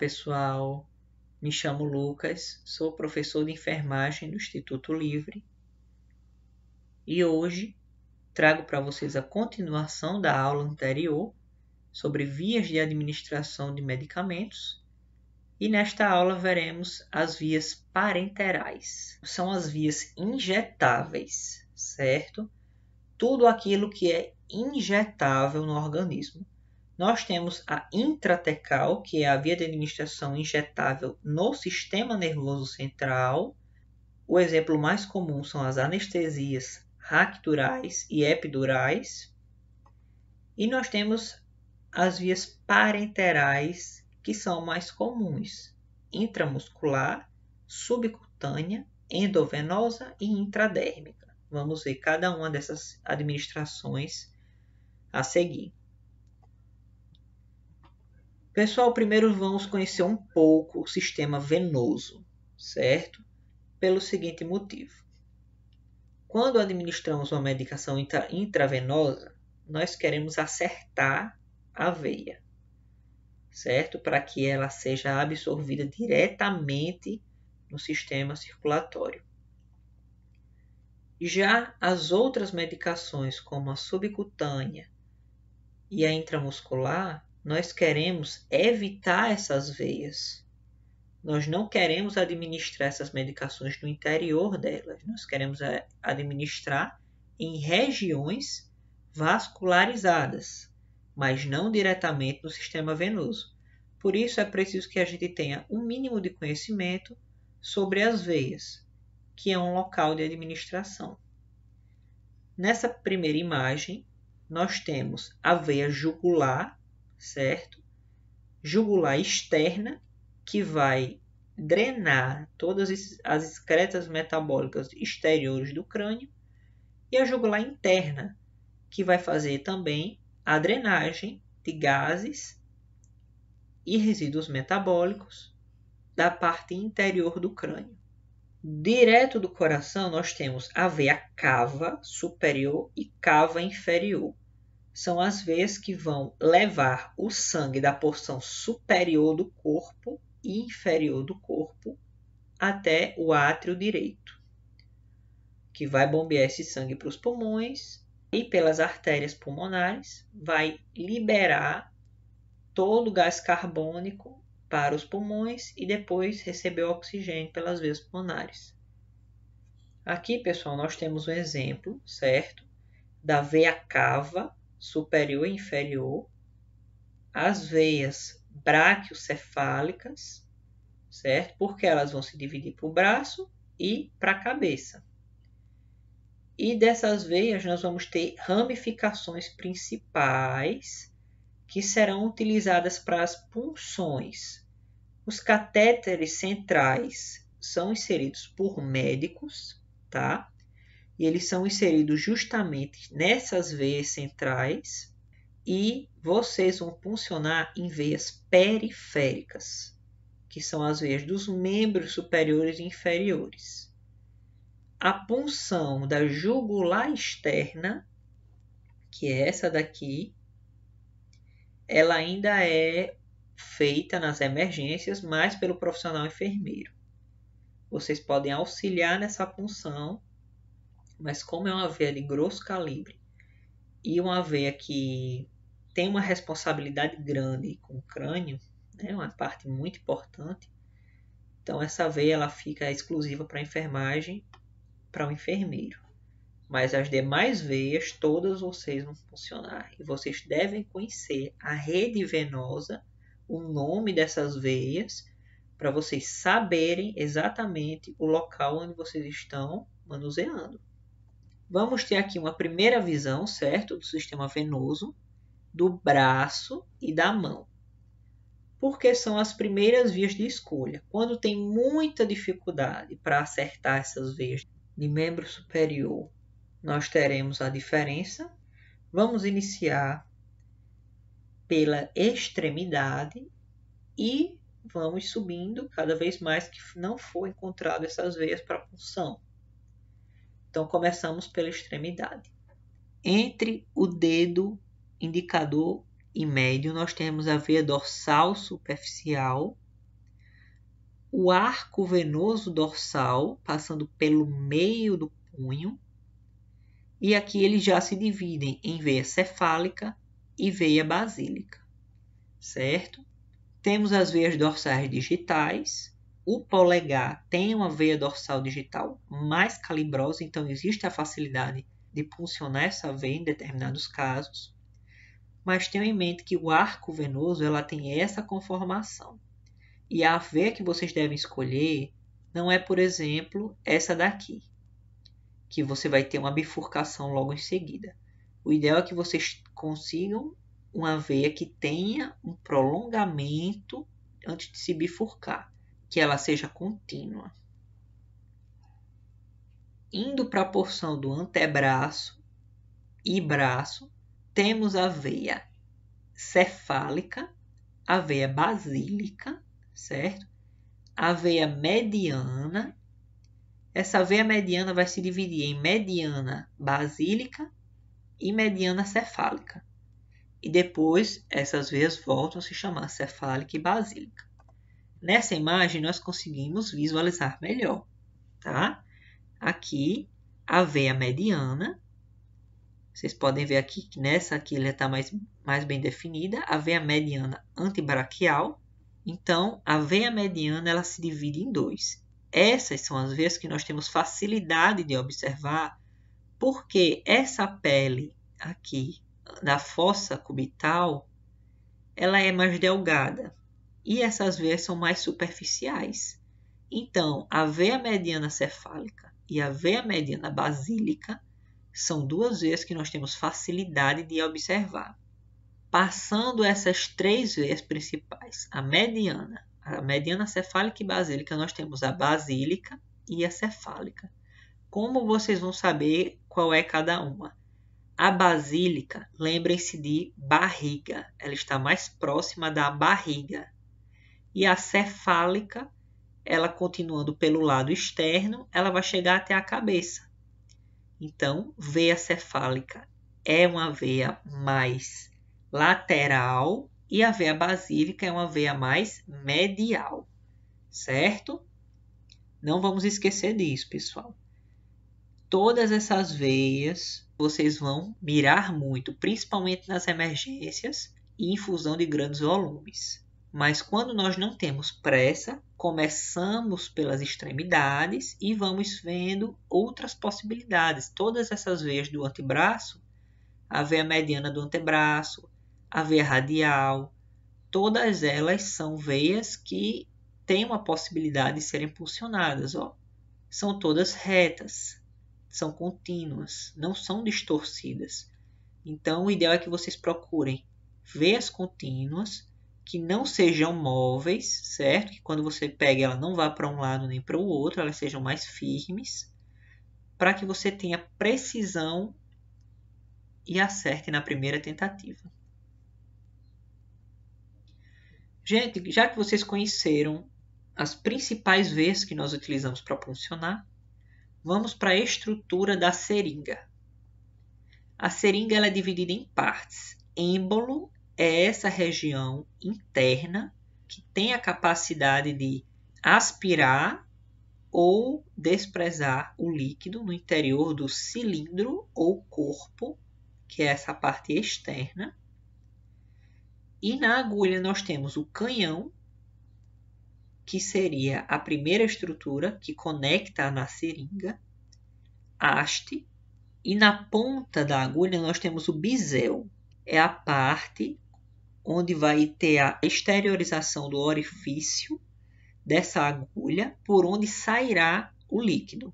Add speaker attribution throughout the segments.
Speaker 1: pessoal. Me chamo Lucas, sou professor de enfermagem do Instituto Livre e hoje trago para vocês a continuação da aula anterior sobre vias de administração de medicamentos. E nesta aula veremos as vias parenterais. São as vias injetáveis, certo? Tudo aquilo que é injetável no organismo nós temos a intratecal, que é a via de administração injetável no sistema nervoso central. O exemplo mais comum são as anestesias racturais e epidurais. E nós temos as vias parenterais, que são mais comuns: intramuscular, subcutânea, endovenosa e intradérmica. Vamos ver cada uma dessas administrações a seguir. Pessoal, primeiro vamos conhecer um pouco o sistema venoso, certo? Pelo seguinte motivo. Quando administramos uma medicação intravenosa, nós queremos acertar a veia, certo? Para que ela seja absorvida diretamente no sistema circulatório. Já as outras medicações, como a subcutânea e a intramuscular, nós queremos evitar essas veias. Nós não queremos administrar essas medicações no interior delas. Nós queremos eh, administrar em regiões vascularizadas, mas não diretamente no sistema venoso. Por isso é preciso que a gente tenha um mínimo de conhecimento sobre as veias, que é um local de administração. Nessa primeira imagem, nós temos a veia jugular certo? Jugular externa, que vai drenar todas as excretas metabólicas exteriores do crânio, e a jugular interna, que vai fazer também a drenagem de gases e resíduos metabólicos da parte interior do crânio. Direto do coração, nós temos a veia cava superior e cava inferior são as veias que vão levar o sangue da porção superior do corpo e inferior do corpo até o átrio direito, que vai bombear esse sangue para os pulmões e pelas artérias pulmonares vai liberar todo o gás carbônico para os pulmões e depois receber oxigênio pelas veias pulmonares. Aqui, pessoal, nós temos um exemplo, certo? Da veia cava, superior e inferior, as veias braquiocefálicas, certo? Porque elas vão se dividir para o braço e para a cabeça. E dessas veias nós vamos ter ramificações principais que serão utilizadas para as punções. Os catéteres centrais são inseridos por médicos, tá? e eles são inseridos justamente nessas veias centrais e vocês vão funcionar em veias periféricas, que são as veias dos membros superiores e inferiores. A punção da jugular externa, que é essa daqui, ela ainda é feita nas emergências, mas pelo profissional enfermeiro. Vocês podem auxiliar nessa punção mas como é uma veia de grosso calibre e uma veia que tem uma responsabilidade grande com o crânio, né, uma parte muito importante, então essa veia ela fica exclusiva para enfermagem, para o enfermeiro. Mas as demais veias, todas vocês vão funcionar. E vocês devem conhecer a rede venosa, o nome dessas veias, para vocês saberem exatamente o local onde vocês estão manuseando vamos ter aqui uma primeira visão, certo? Do sistema venoso, do braço e da mão. Porque são as primeiras vias de escolha. Quando tem muita dificuldade para acertar essas veias de membro superior, nós teremos a diferença. Vamos iniciar pela extremidade e vamos subindo cada vez mais que não for encontrado essas veias para punção. Então, começamos pela extremidade. Entre o dedo indicador e médio, nós temos a veia dorsal superficial, o arco venoso dorsal, passando pelo meio do punho, e aqui eles já se dividem em veia cefálica e veia basílica, certo? Temos as veias dorsais digitais, o polegar tem uma veia dorsal digital mais calibrosa, então existe a facilidade de puncionar essa veia em determinados casos. Mas tenha em mente que o arco venoso ela tem essa conformação. E a veia que vocês devem escolher não é, por exemplo, essa daqui, que você vai ter uma bifurcação logo em seguida. O ideal é que vocês consigam uma veia que tenha um prolongamento antes de se bifurcar que ela seja contínua. Indo para a porção do antebraço e braço, temos a veia cefálica, a veia basílica, certo? A veia mediana. Essa veia mediana vai se dividir em mediana basílica e mediana cefálica. E depois essas veias voltam a se chamar cefálica e basílica. Nessa imagem, nós conseguimos visualizar melhor, tá? Aqui, a veia mediana. Vocês podem ver aqui que nessa aqui ela está mais, mais bem definida. A veia mediana antibraquial. Então, a veia mediana ela se divide em dois. Essas são as veias que nós temos facilidade de observar, porque essa pele aqui da fossa cubital, ela é mais delgada, e essas veias são mais superficiais. Então, a veia mediana cefálica e a veia mediana basílica são duas veias que nós temos facilidade de observar. Passando essas três veias principais, a mediana, a mediana cefálica e basílica, nós temos a basílica e a cefálica. Como vocês vão saber qual é cada uma? A basílica, lembrem-se de barriga, ela está mais próxima da barriga, e a cefálica, ela continuando pelo lado externo, ela vai chegar até a cabeça. Então, veia cefálica é uma veia mais lateral e a veia basílica é uma veia mais medial, certo? Não vamos esquecer disso, pessoal. Todas essas veias vocês vão mirar muito, principalmente nas emergências e infusão de grandes volumes. Mas quando nós não temos pressa, começamos pelas extremidades e vamos vendo outras possibilidades. Todas essas veias do antebraço, a veia mediana do antebraço, a veia radial, todas elas são veias que têm uma possibilidade de serem pulsionadas. Ó. São todas retas, são contínuas, não são distorcidas. Então, o ideal é que vocês procurem veias contínuas que não sejam móveis, certo? Que quando você pega ela não vá para um lado nem para o outro, elas sejam mais firmes, para que você tenha precisão e acerte na primeira tentativa. Gente, já que vocês conheceram as principais vezes que nós utilizamos para funcionar, vamos para a estrutura da seringa. A seringa ela é dividida em partes: êmbolo é essa região interna que tem a capacidade de aspirar ou desprezar o líquido no interior do cilindro ou corpo, que é essa parte externa. E na agulha nós temos o canhão, que seria a primeira estrutura que conecta na seringa, a haste, e na ponta da agulha nós temos o bisel, é a parte onde vai ter a exteriorização do orifício dessa agulha por onde sairá o líquido.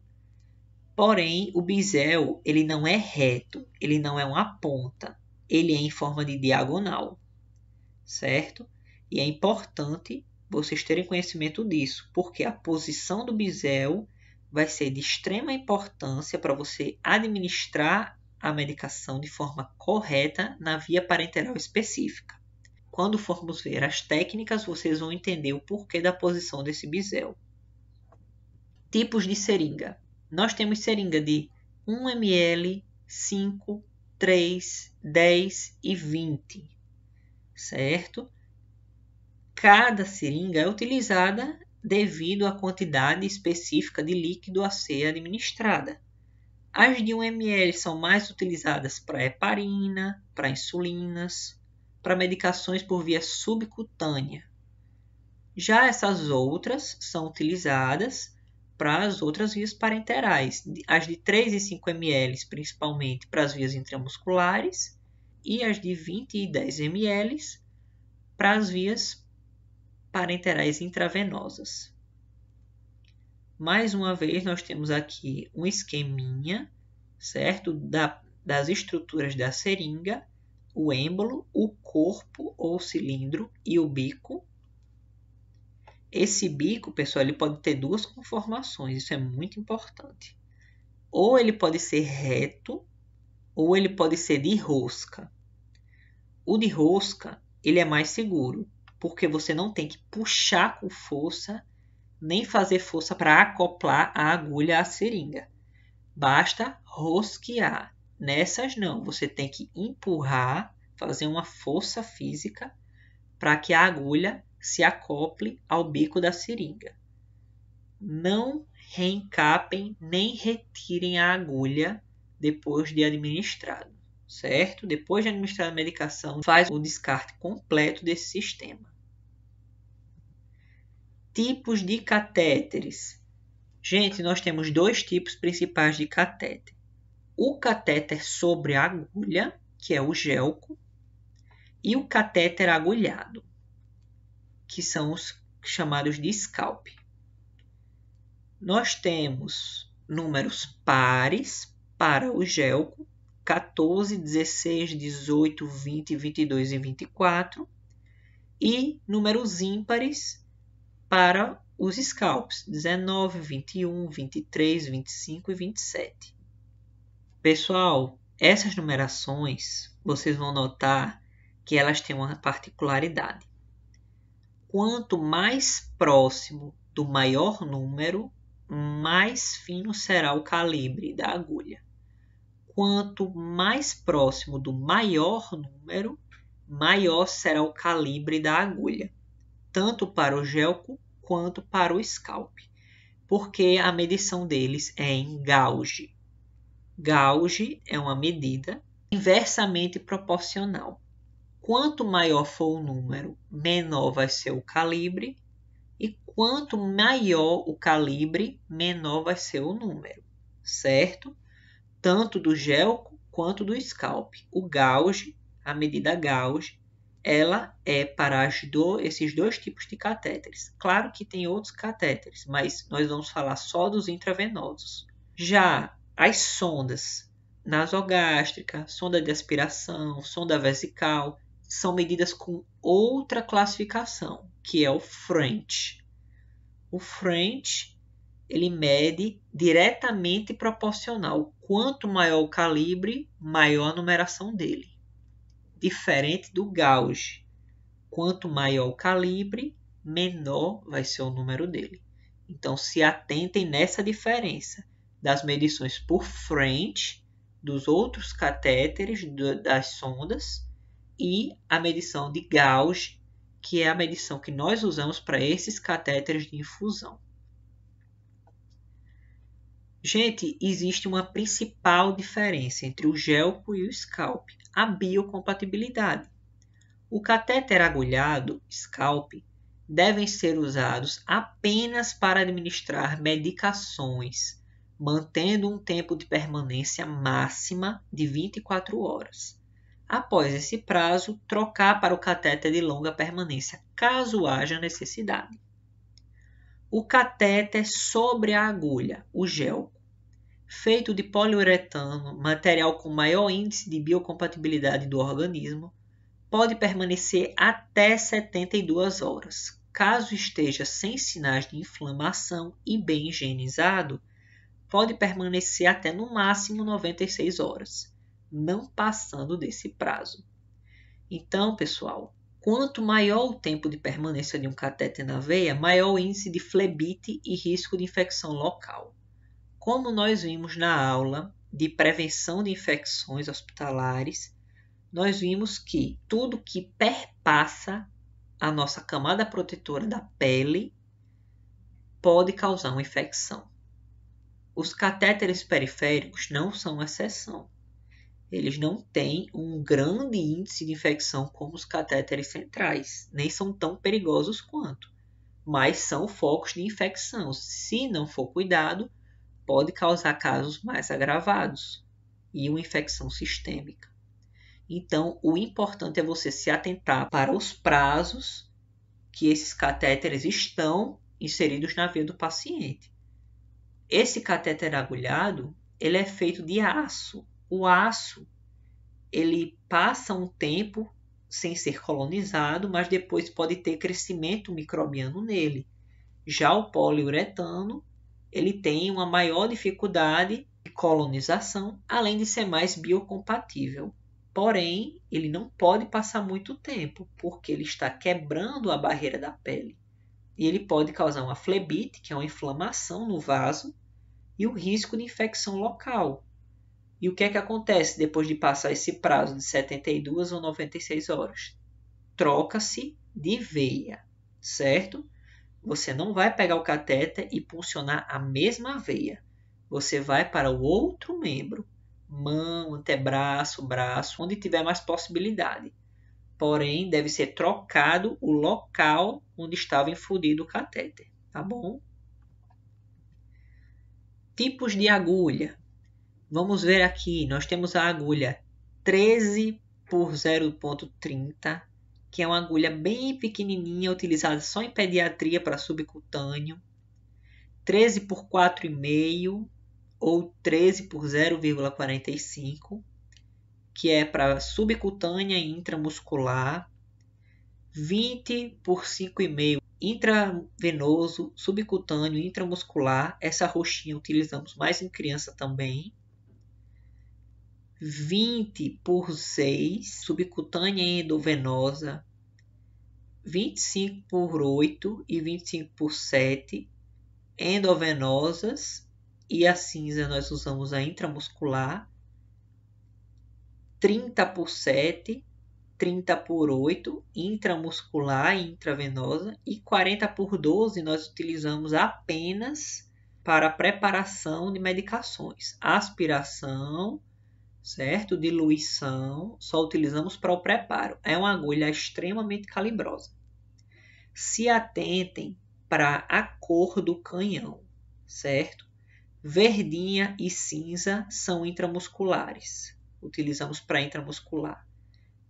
Speaker 1: Porém, o bisel ele não é reto, ele não é uma ponta, ele é em forma de diagonal, certo? E é importante vocês terem conhecimento disso, porque a posição do bisel vai ser de extrema importância para você administrar a medicação de forma correta na via parenteral específica. Quando formos ver as técnicas, vocês vão entender o porquê da posição desse bisel. Tipos de seringa. Nós temos seringa de 1 ml, 5, 3, 10 e 20, certo? Cada seringa é utilizada devido à quantidade específica de líquido a ser administrada. As de 1 ml são mais utilizadas para heparina, para insulinas, para medicações por via subcutânea. Já essas outras são utilizadas para as outras vias parenterais, as de 3 e 5 ml principalmente para as vias intramusculares e as de 20 e 10 ml para as vias parenterais intravenosas. Mais uma vez, nós temos aqui um esqueminha, certo? Da, das estruturas da seringa o êmbolo, o corpo ou cilindro e o bico. Esse bico, pessoal, ele pode ter duas conformações, isso é muito importante. Ou ele pode ser reto, ou ele pode ser de rosca. O de rosca, ele é mais seguro, porque você não tem que puxar com força, nem fazer força para acoplar a agulha à seringa. Basta rosquear. Nessas não, você tem que empurrar, fazer uma força física para que a agulha se acople ao bico da seringa. Não reencapem nem retirem a agulha depois de administrado, certo? Depois de administrar a medicação, faz o descarte completo desse sistema. Tipos de catéteres. Gente, nós temos dois tipos principais de catéter o catéter sobre a agulha, que é o gelco, e o catéter agulhado, que são os chamados de scalp. Nós temos números pares para o gelco, 14, 16, 18, 20, 22 e 24, e números ímpares para os scalps, 19, 21, 23, 25 e 27. Pessoal, essas numerações vocês vão notar que elas têm uma particularidade. Quanto mais próximo do maior número, mais fino será o calibre da agulha. Quanto mais próximo do maior número, maior será o calibre da agulha, tanto para o gelco quanto para o scalp, porque a medição deles é em gauge. Gauge é uma medida inversamente proporcional. Quanto maior for o número, menor vai ser o calibre, e quanto maior o calibre, menor vai ser o número, certo? Tanto do gelco quanto do scalp. O gauge, a medida gauge, ela é para do, esses dois tipos de catéteres. Claro que tem outros catéteres, mas nós vamos falar só dos intravenosos. Já as sondas nasogástrica, sonda de aspiração, sonda vesical, são medidas com outra classificação, que é o French. O French ele mede diretamente proporcional. Quanto maior o calibre, maior a numeração dele. Diferente do gauge. Quanto maior o calibre, menor vai ser o número dele. Então se atentem nessa diferença das medições por frente dos outros catéteres das sondas e a medição de gauge, que é a medição que nós usamos para esses catéteres de infusão. Gente, existe uma principal diferença entre o gelpo e o scalp, a biocompatibilidade. O catéter agulhado, scalp, devem ser usados apenas para administrar medicações, mantendo um tempo de permanência máxima de 24 horas. Após esse prazo, trocar para o catéter de longa permanência, caso haja necessidade. O catéter sobre a agulha, o gel, feito de poliuretano, material com maior índice de biocompatibilidade do organismo, pode permanecer até 72 horas. Caso esteja sem sinais de inflamação e bem higienizado, pode permanecer até no máximo 96 horas, não passando desse prazo. Então, pessoal, quanto maior o tempo de permanência de um catete na veia, maior o índice de flebite e risco de infecção local. Como nós vimos na aula de prevenção de infecções hospitalares, nós vimos que tudo que perpassa a nossa camada protetora da pele pode causar uma infecção. Os catéteres periféricos não são exceção. Eles não têm um grande índice de infecção como os catéteres centrais, nem são tão perigosos quanto, mas são focos de infecção. Se não for cuidado, pode causar casos mais agravados e uma infecção sistêmica. Então, o importante é você se atentar para os prazos que esses catéteres estão inseridos na veia do paciente. Esse cateter agulhado, ele é feito de aço. O aço, ele passa um tempo sem ser colonizado, mas depois pode ter crescimento microbiano nele. Já o poliuretano, ele tem uma maior dificuldade de colonização, além de ser mais biocompatível. Porém, ele não pode passar muito tempo, porque ele está quebrando a barreira da pele. E ele pode causar uma flebite, que é uma inflamação no vaso, e o risco de infecção local. E o que é que acontece depois de passar esse prazo de 72 ou 96 horas? Troca-se de veia, certo? Você não vai pegar o cateter e puncionar a mesma veia. Você vai para o outro membro, mão, antebraço, braço, onde tiver mais possibilidade porém deve ser trocado o local onde estava infundido o catéter, tá bom? Tipos de agulha. Vamos ver aqui, nós temos a agulha 13 por 0.30, que é uma agulha bem pequenininha, utilizada só em pediatria para subcutâneo. 13 por 4,5 ou 13 por 0,45 que é para subcutânea e intramuscular, 20 por 5,5 intravenoso, subcutâneo, intramuscular. Essa roxinha utilizamos mais em criança também. 20 por 6 subcutânea e endovenosa, 25 por 8 e 25 por 7 endovenosas e a cinza nós usamos a intramuscular 30 por 7, 30 por 8, intramuscular e intravenosa, e 40 por 12 nós utilizamos apenas para preparação de medicações, aspiração, certo? Diluição, só utilizamos para o preparo. É uma agulha extremamente calibrosa. Se atentem para a cor do canhão, certo? Verdinha e cinza são intramusculares utilizamos para intramuscular.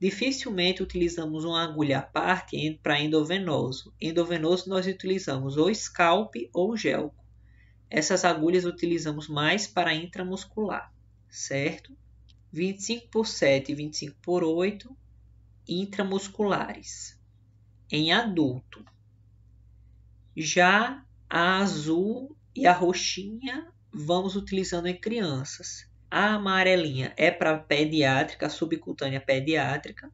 Speaker 1: Dificilmente utilizamos uma agulha à parte para endovenoso. Endovenoso nós utilizamos ou scalp ou gelco. Essas agulhas utilizamos mais para intramuscular, certo? 25 por 7 e 25 por 8 intramusculares em adulto. Já a azul e a roxinha vamos utilizando em crianças. A amarelinha é para pediátrica, subcutânea pediátrica.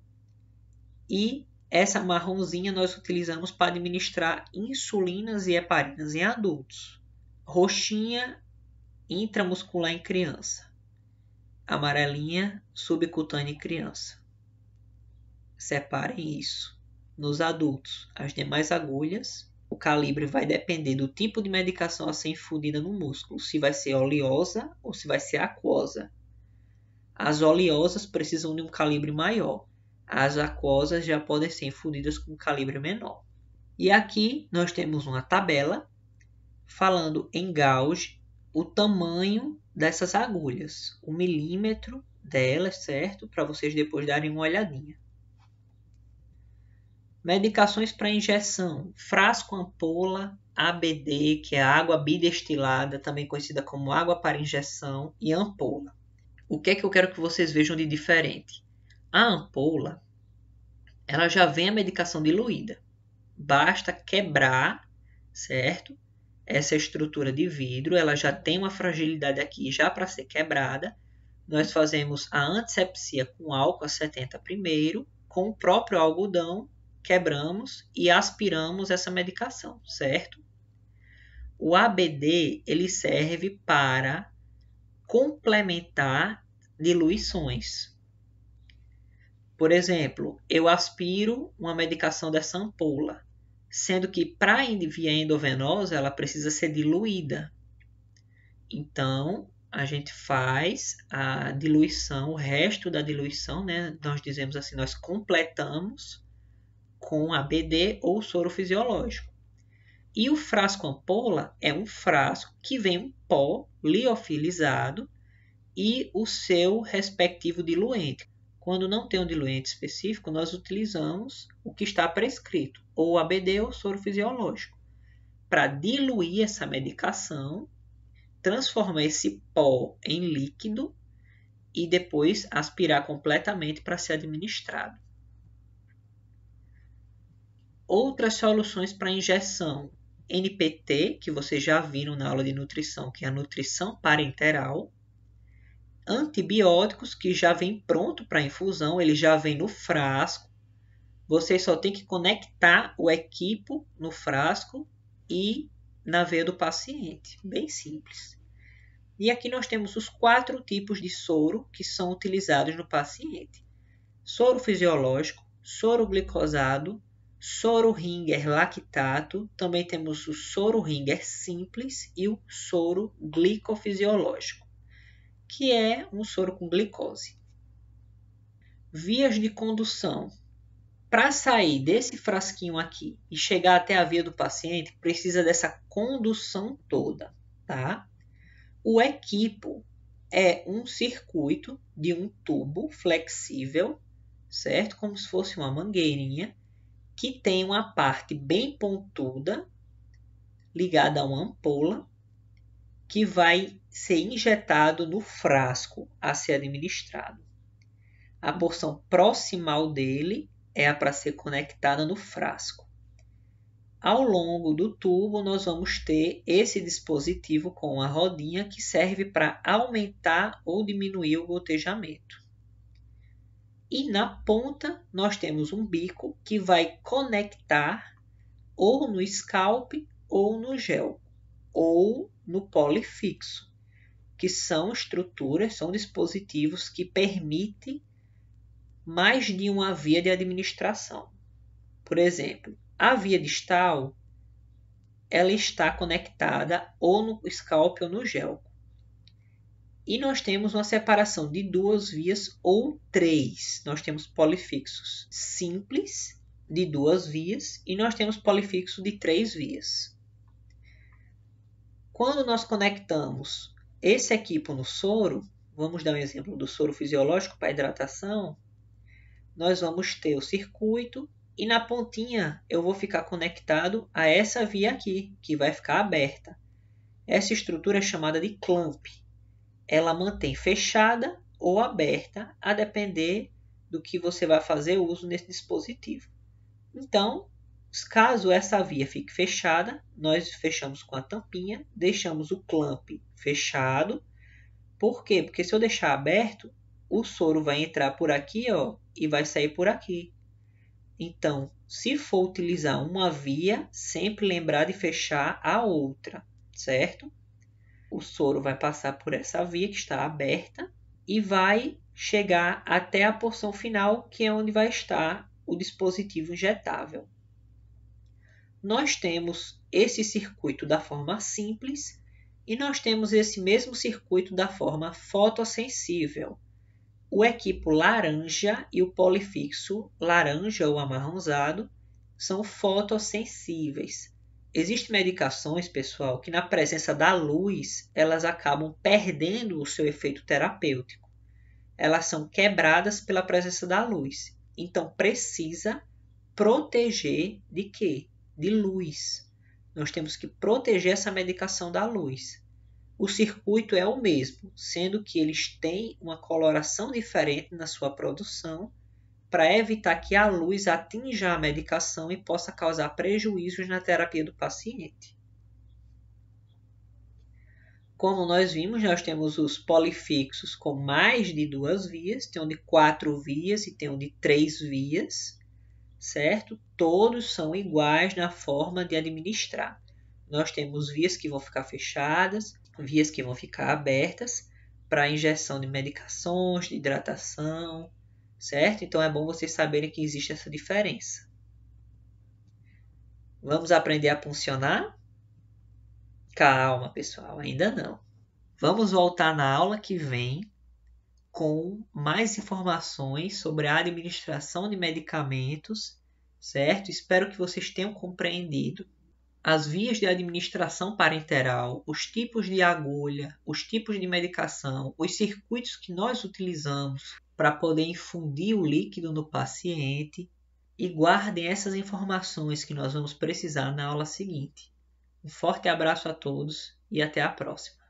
Speaker 1: E essa marronzinha nós utilizamos para administrar insulinas e heparinas em adultos. Roxinha, intramuscular em criança. Amarelinha, subcutânea em criança. Separem isso nos adultos. As demais agulhas o calibre vai depender do tipo de medicação a ser infundida no músculo, se vai ser oleosa ou se vai ser aquosa. As oleosas precisam de um calibre maior, as aquosas já podem ser infundidas com um calibre menor. E aqui nós temos uma tabela falando em gauge, o tamanho dessas agulhas, o milímetro delas, certo? Para vocês depois darem uma olhadinha. Medicações para injeção: frasco ampola, ABD, que é água bidestilada, também conhecida como água para injeção, e ampola. O que é que eu quero que vocês vejam de diferente? A ampola, ela já vem a medicação diluída. Basta quebrar, certo? Essa estrutura de vidro, ela já tem uma fragilidade aqui já para ser quebrada. Nós fazemos a antisepsia com álcool a 70 primeiro, com o próprio algodão quebramos e aspiramos essa medicação, certo? O ABD ele serve para complementar diluições. Por exemplo, eu aspiro uma medicação dessa ampola, sendo que para via endovenosa ela precisa ser diluída. Então, a gente faz a diluição, o resto da diluição, né? Nós dizemos assim, nós completamos com ABD ou soro fisiológico. E o frasco ampola é um frasco que vem um pó liofilizado e o seu respectivo diluente. Quando não tem um diluente específico, nós utilizamos o que está prescrito, ou ABD ou soro fisiológico, para diluir essa medicação, transformar esse pó em líquido e depois aspirar completamente para ser administrado outras soluções para injeção. NPT, que vocês já viram na aula de nutrição, que é a nutrição parenteral. Antibióticos, que já vem pronto para infusão, ele já vem no frasco. Você só tem que conectar o equipo no frasco e na veia do paciente. Bem simples. E aqui nós temos os quatro tipos de soro que são utilizados no paciente: soro fisiológico, soro glicosado, soro ringer lactato, também temos o soro ringer simples e o soro glicofisiológico, que é um soro com glicose. Vias de condução. Para sair desse frasquinho aqui e chegar até a via do paciente, precisa dessa condução toda, tá? O equipo é um circuito de um tubo flexível, certo? Como se fosse uma mangueirinha que tem uma parte bem pontuda ligada a uma ampola que vai ser injetado no frasco a ser administrado. A porção proximal dele é a para ser conectada no frasco. Ao longo do tubo, nós vamos ter esse dispositivo com a rodinha que serve para aumentar ou diminuir o gotejamento. E na ponta nós temos um bico que vai conectar ou no scalp ou no gel ou no polifixo, que são estruturas, são dispositivos que permitem mais de uma via de administração. Por exemplo, a via distal ela está conectada ou no scalp ou no gel. E nós temos uma separação de duas vias ou três. Nós temos polifixos simples de duas vias e nós temos polifixo de três vias. Quando nós conectamos esse equipo no soro, vamos dar um exemplo do soro fisiológico para hidratação, nós vamos ter o circuito e na pontinha eu vou ficar conectado a essa via aqui, que vai ficar aberta. Essa estrutura é chamada de clamp ela mantém fechada ou aberta, a depender do que você vai fazer uso nesse dispositivo. Então, caso essa via fique fechada, nós fechamos com a tampinha, deixamos o clamp fechado. Por quê? Porque se eu deixar aberto, o soro vai entrar por aqui ó, e vai sair por aqui. Então, se for utilizar uma via, sempre lembrar de fechar a outra, certo? o soro vai passar por essa via que está aberta e vai chegar até a porção final, que é onde vai estar o dispositivo injetável. Nós temos esse circuito da forma simples e nós temos esse mesmo circuito da forma fotossensível. O equipo laranja e o polifixo laranja ou amarronzado são fotossensíveis. Existem medicações, pessoal, que na presença da luz, elas acabam perdendo o seu efeito terapêutico. Elas são quebradas pela presença da luz. Então precisa proteger de quê? De luz. Nós temos que proteger essa medicação da luz. O circuito é o mesmo, sendo que eles têm uma coloração diferente na sua produção para evitar que a luz atinja a medicação e possa causar prejuízos na terapia do paciente. Como nós vimos, nós temos os polifixos com mais de duas vias, tem um de quatro vias e tem um de três vias, certo? Todos são iguais na forma de administrar. Nós temos vias que vão ficar fechadas, vias que vão ficar abertas para injeção de medicações, de hidratação, certo? Então é bom vocês saberem que existe essa diferença. Vamos aprender a funcionar? Calma, pessoal, ainda não. Vamos voltar na aula que vem com mais informações sobre a administração de medicamentos, certo? Espero que vocês tenham compreendido as vias de administração parenteral, os tipos de agulha, os tipos de medicação, os circuitos que nós utilizamos para poder infundir o líquido no paciente e guardem essas informações que nós vamos precisar na aula seguinte. Um forte abraço a todos e até a próxima.